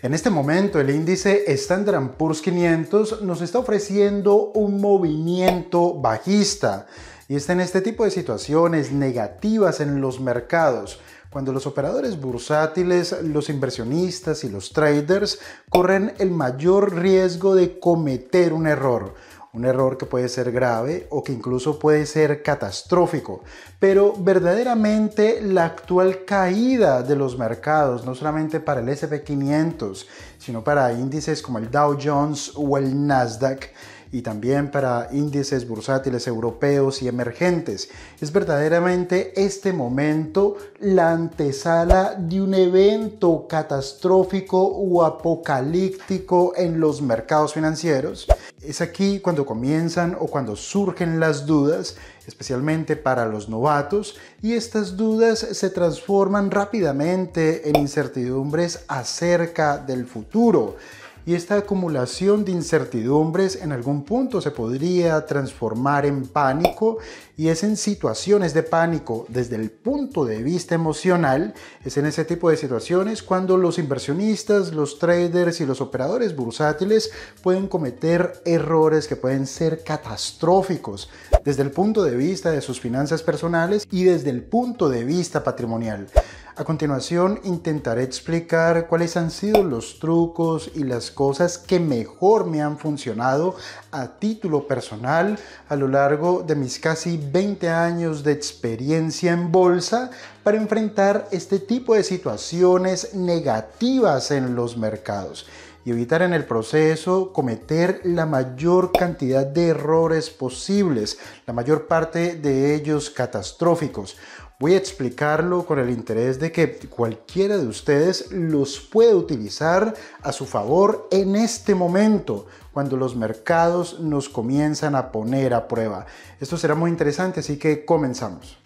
En este momento el índice Standard Poor's 500 nos está ofreciendo un movimiento bajista y está en este tipo de situaciones negativas en los mercados cuando los operadores bursátiles, los inversionistas y los traders corren el mayor riesgo de cometer un error un error que puede ser grave o que incluso puede ser catastrófico. Pero verdaderamente la actual caída de los mercados, no solamente para el SP500, sino para índices como el Dow Jones o el Nasdaq, y también para índices bursátiles europeos y emergentes. Es verdaderamente este momento la antesala de un evento catastrófico o apocalíptico en los mercados financieros. Es aquí cuando comienzan o cuando surgen las dudas, especialmente para los novatos, y estas dudas se transforman rápidamente en incertidumbres acerca del futuro y esta acumulación de incertidumbres en algún punto se podría transformar en pánico y es en situaciones de pánico desde el punto de vista emocional, es en ese tipo de situaciones cuando los inversionistas, los traders y los operadores bursátiles pueden cometer errores que pueden ser catastróficos desde el punto de vista de sus finanzas personales y desde el punto de vista patrimonial. A continuación intentaré explicar cuáles han sido los trucos y las cosas que mejor me han funcionado a título personal a lo largo de mis casi 20 años de experiencia en bolsa para enfrentar este tipo de situaciones negativas en los mercados y evitar en el proceso cometer la mayor cantidad de errores posibles, la mayor parte de ellos catastróficos. Voy a explicarlo con el interés de que cualquiera de ustedes los puede utilizar a su favor en este momento, cuando los mercados nos comienzan a poner a prueba. Esto será muy interesante, así que comenzamos.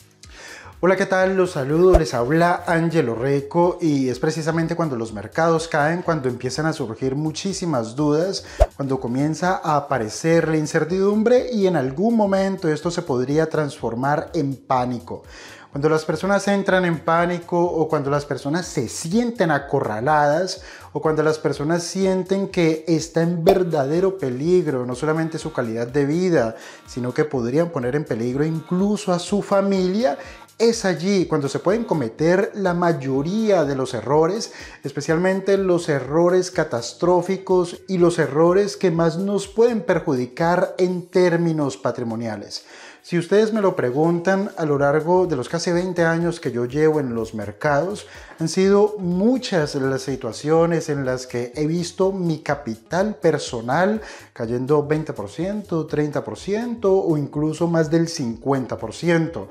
Hola, ¿qué tal? Los saludo, les habla Angelo Reco y es precisamente cuando los mercados caen, cuando empiezan a surgir muchísimas dudas, cuando comienza a aparecer la incertidumbre y en algún momento esto se podría transformar en pánico. Cuando las personas entran en pánico o cuando las personas se sienten acorraladas o cuando las personas sienten que está en verdadero peligro, no solamente su calidad de vida, sino que podrían poner en peligro incluso a su familia, es allí cuando se pueden cometer la mayoría de los errores, especialmente los errores catastróficos y los errores que más nos pueden perjudicar en términos patrimoniales. Si ustedes me lo preguntan, a lo largo de los casi 20 años que yo llevo en los mercados, han sido muchas las situaciones en las que he visto mi capital personal cayendo 20%, 30% o incluso más del 50%.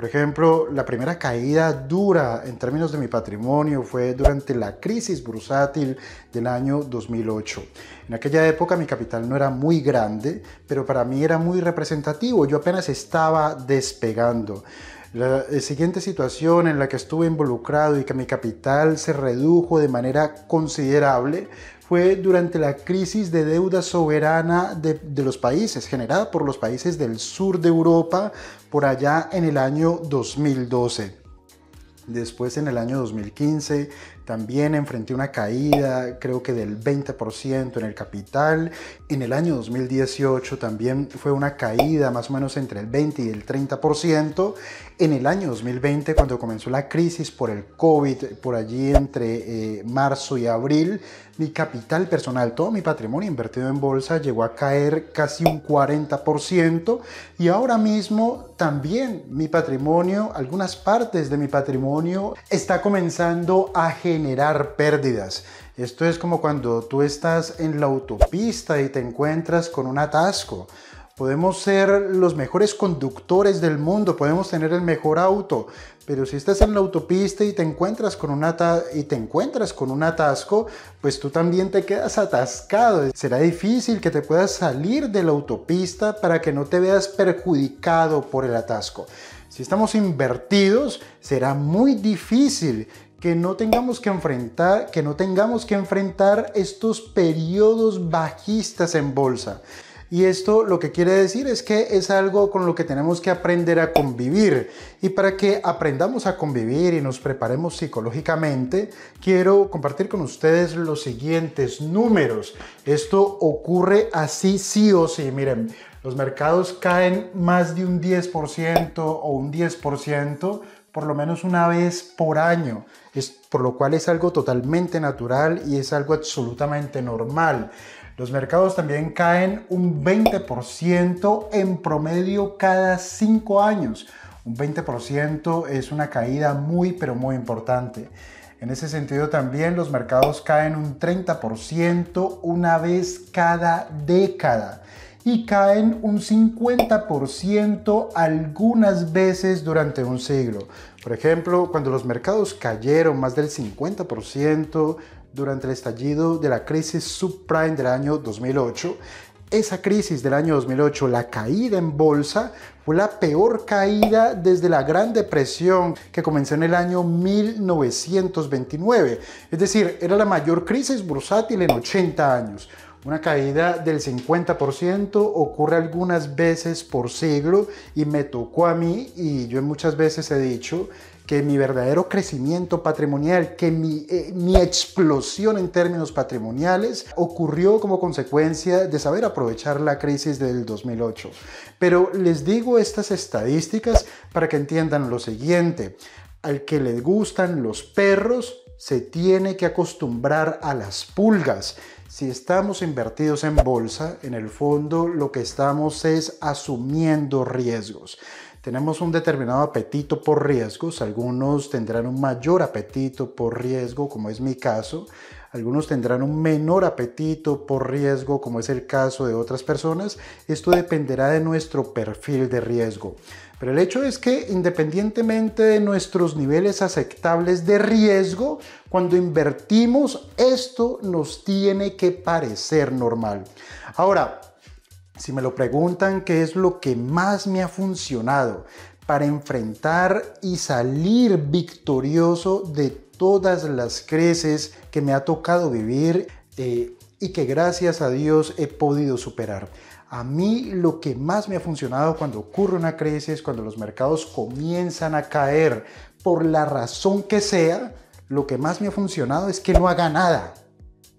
Por ejemplo, la primera caída dura en términos de mi patrimonio fue durante la crisis bursátil del año 2008. En aquella época mi capital no era muy grande, pero para mí era muy representativo. Yo apenas estaba despegando. La, eh, siguiente situación en la que estuve involucrado y que mi capital se redujo de manera considerable fue durante la crisis de deuda soberana de los países, generada por los países del sur de Europa por allá en el año 2012. Después en el año 2015 también enfrenté una caída, creo que del 20% en el capital. En el año 2018 también fue una caída más o menos entre el 20 y el 30%. En el año 2020, cuando comenzó la crisis por el COVID, por allí entre eh, marzo y abril, mi capital personal, todo mi patrimonio invertido en bolsa llegó a caer casi un 40% y ahora mismo también mi patrimonio, algunas partes de mi patrimonio, está comenzando a generar generar pérdidas. Esto es como cuando tú estás en la autopista y te encuentras con un atasco. Podemos ser los mejores conductores del mundo, podemos tener el mejor auto, pero si estás en la autopista y te encuentras con un, y te encuentras con un atasco, pues tú también te quedas atascado. Será difícil que te puedas salir de la autopista para que no te veas perjudicado por el atasco. Si estamos invertidos, será muy difícil que no tengamos que enfrentar, que no tengamos que enfrentar estos periodos bajistas en bolsa. Y esto lo que quiere decir es que es algo con lo que tenemos que aprender a convivir. Y para que aprendamos a convivir y nos preparemos psicológicamente, quiero compartir con ustedes los siguientes números. Esto ocurre así sí o sí. Miren, los mercados caen más de un 10% o un 10% por lo menos una vez por año por lo cual es algo totalmente natural y es algo absolutamente normal. Los mercados también caen un 20% en promedio cada 5 años. Un 20% es una caída muy pero muy importante. En ese sentido también los mercados caen un 30% una vez cada década y caen un 50% algunas veces durante un siglo. Por ejemplo, cuando los mercados cayeron más del 50% durante el estallido de la crisis subprime del año 2008, esa crisis del año 2008, la caída en bolsa, fue la peor caída desde la Gran Depresión que comenzó en el año 1929. Es decir, era la mayor crisis bursátil en 80 años. Una caída del 50% ocurre algunas veces por siglo y me tocó a mí y yo muchas veces he dicho que mi verdadero crecimiento patrimonial, que eh, mi, explosión en términos patrimoniales ocurrió como consecuencia de saber aprovechar la crisis del 2008. Pero les digo estas estadísticas para que entiendan lo siguiente. Al que le gustan los perros, se tiene que acostumbrar a las pulgas. Si estamos invertidos en bolsa, en el fondo lo que estamos es asumiendo riesgos. Tenemos un determinado apetito por riesgos, algunos tendrán un mayor apetito por riesgo, como es mi caso, algunos tendrán un menor apetito por riesgo, como es el caso de otras personas. Esto dependerá de nuestro perfil de riesgo. Pero el hecho es que independientemente de nuestros niveles aceptables de riesgo, cuando invertimos esto nos tiene que parecer normal. Ahora, si me lo preguntan, ¿qué es lo que más me ha funcionado para enfrentar y salir victorioso de todas las creces que me ha tocado vivir eh, y que gracias a Dios he podido superar? A mí lo que más me ha funcionado cuando ocurre una crisis cuando los mercados comienzan a caer por la razón que sea, lo que más me ha funcionado es que no haga nada.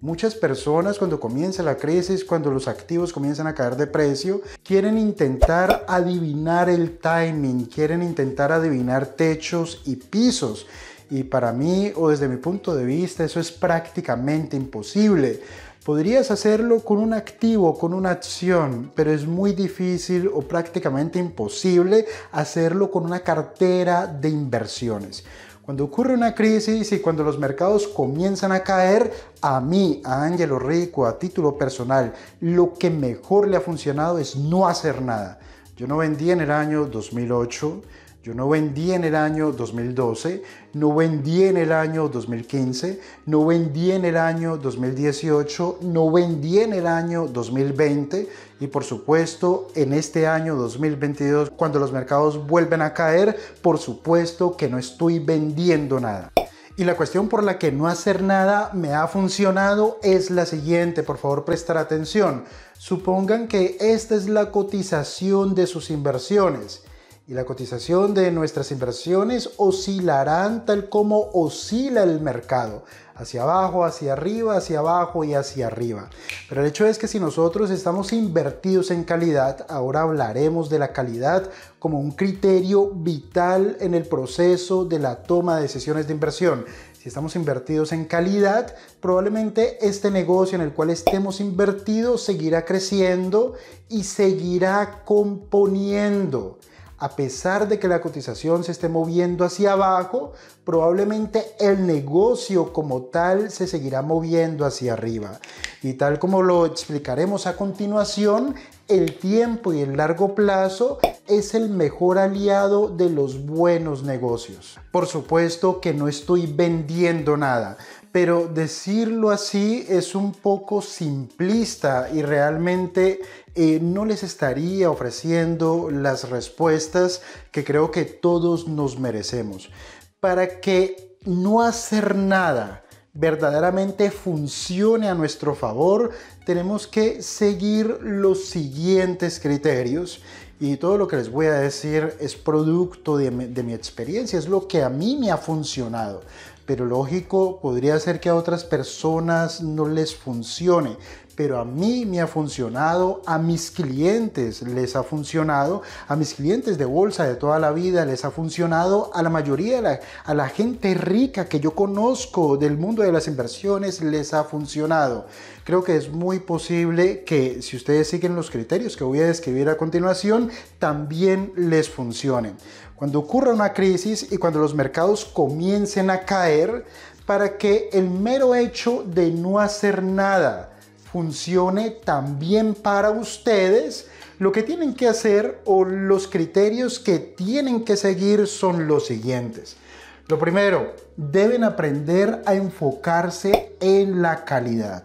Muchas personas cuando comienza la crisis, cuando los activos comienzan a caer de precio, quieren intentar adivinar el timing, quieren intentar adivinar techos y pisos. Y para mí, o desde mi punto de vista, eso es prácticamente imposible. Podrías hacerlo con un activo, con una acción, pero es muy difícil o prácticamente imposible hacerlo con una cartera de inversiones. Cuando ocurre una crisis y cuando los mercados comienzan a caer, a mí, a Angelo Rico, a título personal, lo que mejor le ha funcionado es no hacer nada. Yo no vendí en el año 2008, yo no vendí en el año 2012, no vendí en el año 2015, no vendí en el año 2018, no vendí en el año 2020 y por supuesto en este año 2022 cuando los mercados vuelven a caer, por supuesto que no estoy vendiendo nada. Y la cuestión por la que no hacer nada me ha funcionado es la siguiente, por favor prestar atención. Supongan que esta es la cotización de sus inversiones y la cotización de nuestras inversiones oscilarán tal como oscila el mercado, hacia abajo, hacia arriba, hacia abajo y hacia arriba. Pero el hecho es que si nosotros estamos invertidos en calidad, ahora hablaremos de la calidad como un criterio vital en el proceso de la toma de decisiones de inversión. Si estamos invertidos en calidad, probablemente este negocio en el cual estemos invertidos seguirá creciendo y seguirá componiendo a pesar de que la cotización se esté moviendo hacia abajo, probablemente el negocio como tal se seguirá moviendo hacia arriba. Y tal como lo explicaremos a continuación, el tiempo y el largo plazo es el mejor aliado de los buenos negocios. Por supuesto que no estoy vendiendo nada, pero decirlo así es un poco simplista y realmente eh, no les estaría ofreciendo las respuestas que creo que todos nos merecemos. Para que no hacer nada verdaderamente funcione a nuestro favor, tenemos que seguir los siguientes criterios. Y todo lo que les voy a decir es producto de mi experiencia, es lo que a mí me ha funcionado pero lógico, podría ser que a otras personas no les funcione pero a mí me ha funcionado, a mis clientes les ha funcionado, a mis clientes de bolsa de toda la vida les ha funcionado, a la mayoría de la, a la gente rica que yo conozco del mundo de las inversiones les ha funcionado. Creo que es muy posible que si ustedes siguen los criterios que voy a describir a continuación, también les funcionen. Cuando ocurra una crisis y cuando los mercados comiencen a caer, para que el mero hecho de no hacer nada, funcione también para ustedes, lo que tienen que hacer o los criterios que tienen que seguir son los siguientes. Lo primero, deben aprender a enfocarse en la calidad.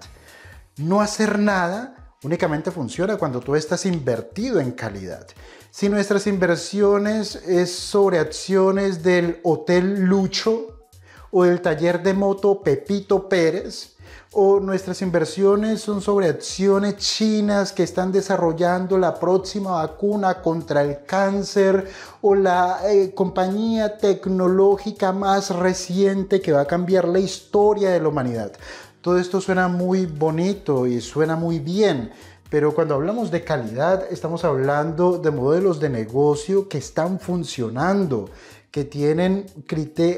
No hacer nada únicamente funciona cuando tú estás invertido en calidad. Si nuestras inversiones es sobre acciones del Hotel Lucho o del taller de moto Pepito Pérez, o nuestras inversiones son sobre acciones chinas que están desarrollando la próxima vacuna contra el cáncer o la eh, compañía tecnológica más reciente que va a cambiar la historia de la humanidad. Todo esto suena muy bonito y suena muy bien. Pero cuando hablamos de calidad, estamos hablando de modelos de negocio que están funcionando, que tienen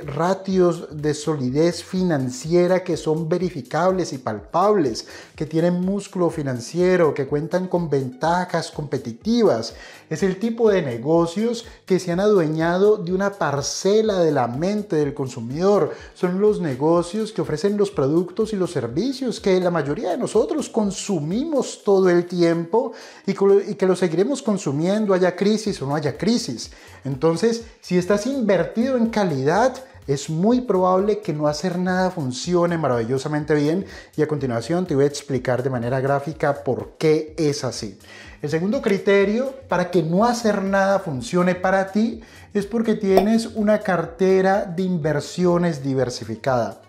ratios de solidez financiera que son verificables y palpables, que tienen músculo financiero, que cuentan con ventajas competitivas. Es el tipo de negocios que se han adueñado de una parcela de la mente del consumidor. Son los negocios que ofrecen los productos y los servicios que la mayoría de nosotros consumimos todo el tiempo y que lo seguiremos consumiendo, haya crisis o no haya crisis. Entonces, si estás invertido en calidad, es muy probable que no hacer nada funcione maravillosamente bien y a continuación te voy a explicar de manera gráfica por qué es así. El segundo criterio para que no hacer nada funcione para ti es porque tienes una cartera de inversiones diversificada.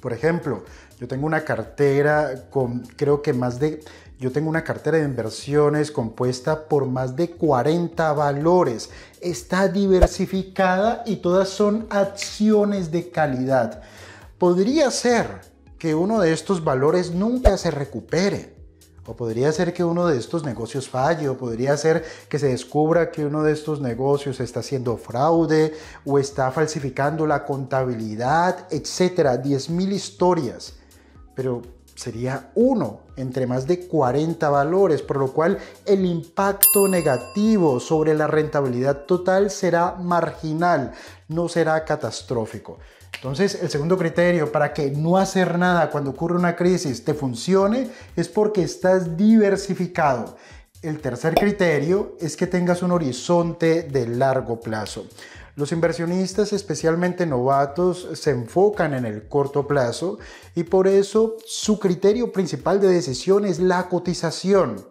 Por ejemplo, yo tengo una cartera con creo que más de yo tengo una cartera de inversiones compuesta por más de 40 valores. Está diversificada y todas son acciones de calidad. Podría ser que uno de estos valores nunca se recupere. O podría ser que uno de estos negocios falle, o podría ser que se descubra que uno de estos negocios está haciendo fraude o está falsificando la contabilidad, etcétera. 10.000 historias. Pero sería uno entre más de 40 valores, por lo cual el impacto negativo sobre la rentabilidad total será marginal, no será catastrófico. Entonces, el segundo criterio para que no hacer nada cuando ocurre una crisis te funcione es porque estás diversificado. El tercer criterio es que tengas un horizonte de largo plazo. Los inversionistas, especialmente novatos, se enfocan en el corto plazo y por eso su criterio principal de decisión es la cotización.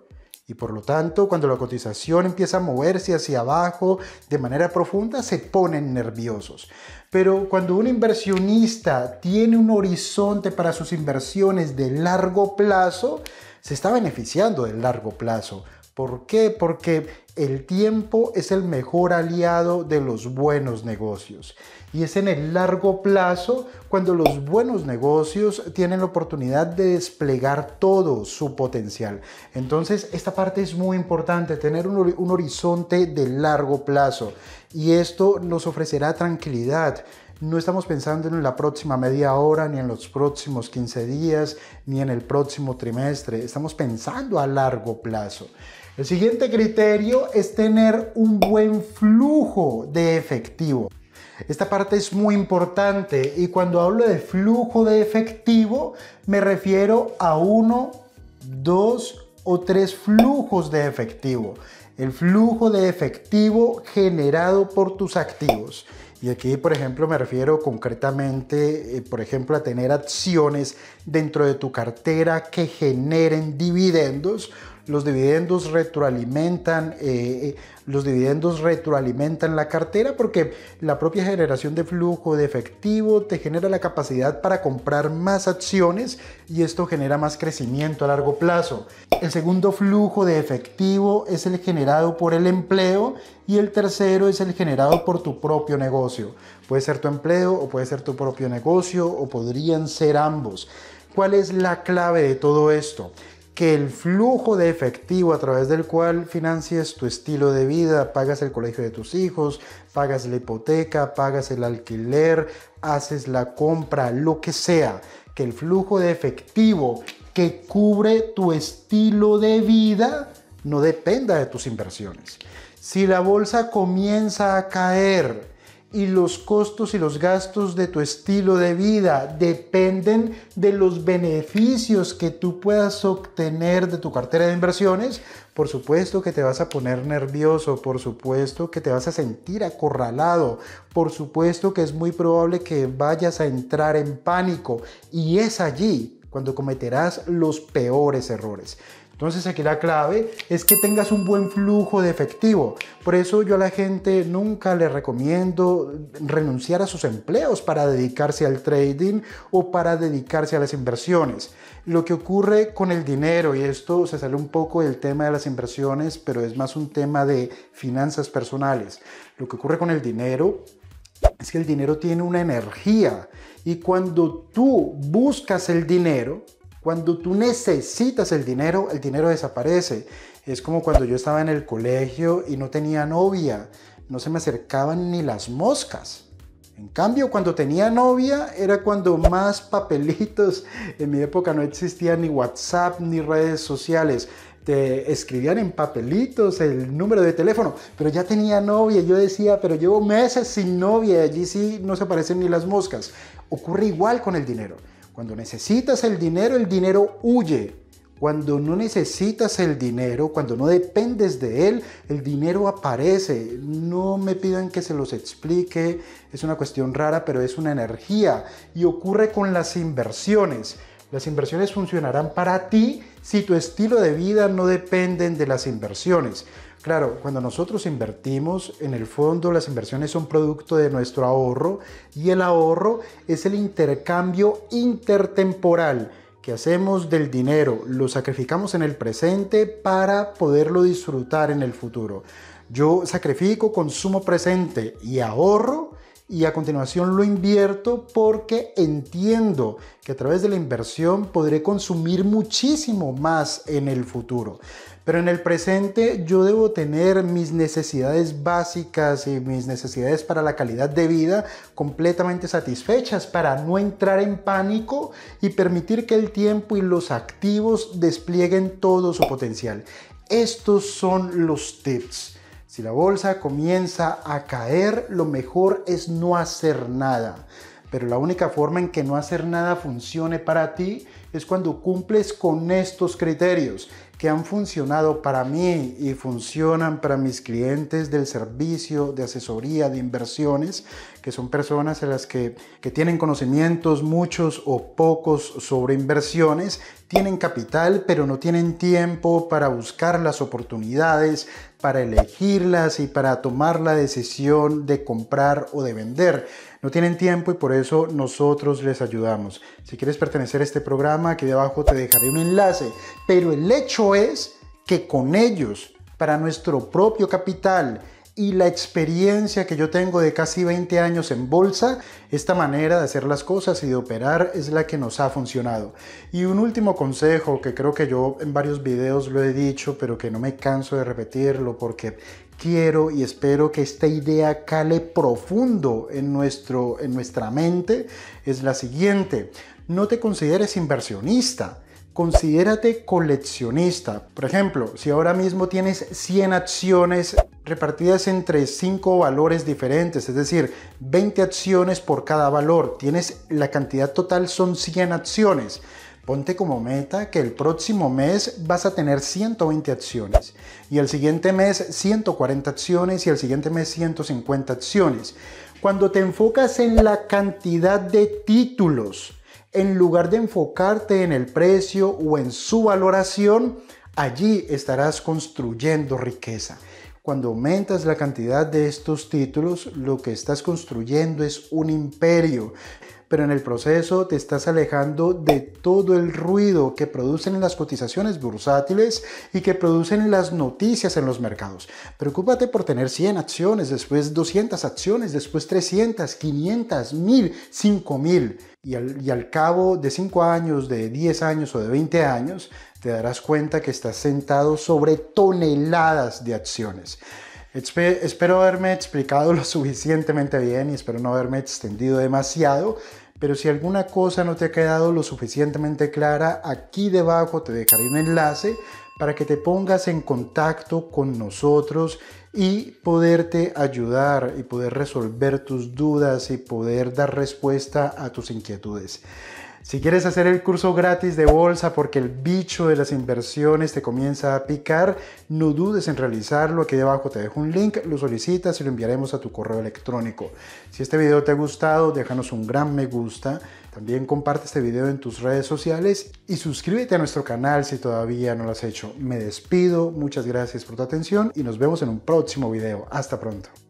Y por lo tanto, cuando la cotización empieza a moverse hacia abajo de manera profunda, se ponen nerviosos. Pero cuando un inversionista tiene un horizonte para sus inversiones de largo plazo, se está beneficiando del largo plazo ¿Por qué? Porque el tiempo es el mejor aliado de los buenos negocios. Y es en el largo plazo cuando los buenos negocios tienen la oportunidad de desplegar todo su potencial. Entonces, esta parte es muy importante, tener un, horizonte de largo plazo. Y esto nos ofrecerá tranquilidad. No estamos pensando en la próxima media hora, ni en los próximos 15 días, ni en el próximo trimestre. Estamos pensando a largo plazo. El siguiente criterio es tener un buen flujo de efectivo. Esta parte es muy importante y cuando hablo de flujo de efectivo me refiero a uno, dos o tres flujos de efectivo. El flujo de efectivo generado por tus activos. Y aquí, por ejemplo, me refiero concretamente, eh, por ejemplo, a tener acciones dentro de tu cartera que generen dividendos los dividendos retroalimentan, eh, eh, los dividendos retroalimentan la cartera porque la propia generación de flujo de efectivo te genera la capacidad para comprar más acciones y esto genera más crecimiento a largo plazo. El segundo flujo de efectivo es el generado por el empleo y el tercero es el generado por tu propio negocio. Puede ser tu empleo o puede ser tu propio negocio o podrían ser ambos. ¿Cuál es la clave de todo esto? que el flujo de efectivo a través del cual financias tu estilo de vida, pagas el colegio de tus hijos, pagas la hipoteca, pagas el alquiler, haces la compra, lo que sea, que el flujo de efectivo que cubre tu estilo de vida no dependa de tus inversiones. Si la bolsa comienza a caer, y los costos y los gastos de tu estilo de vida dependen de los beneficios que tú puedas obtener de tu cartera de inversiones, por supuesto que te vas a poner nervioso, por supuesto que te vas a sentir acorralado, por supuesto que es muy probable que vayas a entrar en pánico y es allí cuando cometerás los peores errores. Entonces aquí la clave es que tengas un buen flujo de efectivo. Por eso yo a la gente nunca le recomiendo renunciar a sus empleos para dedicarse al trading o para dedicarse a las inversiones. Lo que ocurre con el dinero, y esto se sale un poco del tema de las inversiones, pero es más un tema de finanzas personales. Lo que ocurre con el dinero es que el dinero tiene una energía y cuando tú buscas el dinero, cuando tú necesitas el dinero, el dinero desaparece. Es como cuando yo estaba en el colegio y no tenía novia, no se me acercaban ni las moscas. En cambio, cuando tenía novia era cuando más papelitos. En mi época no existía ni WhatsApp ni redes sociales. Te escribían en papelitos el número de teléfono, pero ya tenía novia. Yo decía, pero llevo meses sin novia. Allí sí no se aparecen ni las moscas. Ocurre igual con el dinero. Cuando necesitas el dinero, el dinero huye. Cuando no necesitas el dinero, cuando no dependes de él, el dinero aparece. No me pidan que se los explique, es una cuestión rara, pero es una energía y ocurre con las inversiones. Las inversiones funcionarán para ti si tu estilo de vida no dependen de las inversiones. Claro, cuando nosotros invertimos en el fondo, las inversiones son producto de nuestro ahorro y el ahorro es el intercambio intertemporal que hacemos del dinero, lo sacrificamos en el presente para poderlo disfrutar en el futuro. Yo sacrifico consumo presente y ahorro y a continuación lo invierto porque entiendo que a través de la inversión podré consumir muchísimo más en el futuro. Pero en el presente yo debo tener mis necesidades básicas y mis necesidades para la calidad de vida completamente satisfechas para no entrar en pánico y permitir que el tiempo y los activos desplieguen todo su potencial. Estos son los tips. Si la bolsa comienza a caer, lo mejor es no hacer nada. Pero la única forma en que no hacer nada funcione para ti es cuando cumples con estos criterios que han funcionado para mí y funcionan para mis clientes del servicio de asesoría de inversiones, que son personas en las que, que tienen conocimientos muchos o pocos sobre inversiones, tienen capital pero no tienen tiempo para buscar las oportunidades, para elegirlas y para tomar la decisión de comprar o de vender. No tienen tiempo y por eso nosotros les ayudamos. Si quieres pertenecer a este programa, aquí debajo te dejaré un enlace. Pero el hecho es que con ellos, para nuestro propio capital, y la experiencia que yo tengo de casi 20 años en bolsa, esta manera de hacer las cosas y de operar es la que nos ha funcionado. Y un último consejo que creo que yo en varios videos lo he dicho, pero que no me canso de repetirlo porque quiero y espero que esta idea cale profundo en, nuestro, en nuestra mente, es la siguiente. No te consideres inversionista Considérate coleccionista. Por ejemplo, si ahora mismo tienes 100 acciones repartidas entre 5 valores diferentes, es decir, 20 acciones por cada valor, tienes la cantidad total son 100 acciones. Ponte como meta que el próximo mes vas a tener 120 acciones y el siguiente mes 140 acciones y el siguiente mes 150 acciones. Cuando te enfocas en la cantidad de títulos, en lugar de enfocarte en el precio o en su valoración, allí estarás construyendo riqueza. Cuando aumentas la cantidad de estos títulos, lo que estás construyendo es un imperio pero en el proceso te estás alejando de todo el ruido que producen las cotizaciones bursátiles y que producen las noticias en los mercados. Preocúpate por tener 100 acciones, después 200 acciones, después 300, 500, 1000, 5000. Y al, y al cabo de 5 años, de 10 años o de 20 años, te darás cuenta que estás sentado sobre toneladas de acciones. Espero haberme explicado lo suficientemente bien y espero no haberme extendido demasiado. Pero si alguna cosa no te ha quedado lo suficientemente clara, aquí debajo te dejaré un enlace para que te pongas en contacto con nosotros y poderte ayudar y poder resolver tus dudas y poder dar respuesta a tus inquietudes. Si quieres hacer el curso gratis de bolsa porque el bicho de las inversiones te comienza a picar, no dudes en realizarlo. Aquí debajo te dejo un link, lo solicitas y lo enviaremos a tu correo electrónico. Si este video te ha gustado, déjanos un gran me gusta. También comparte este video en tus redes sociales y suscríbete a nuestro canal si todavía no lo has hecho. Me despido, muchas gracias por tu atención y nos vemos en un próximo video. Hasta pronto.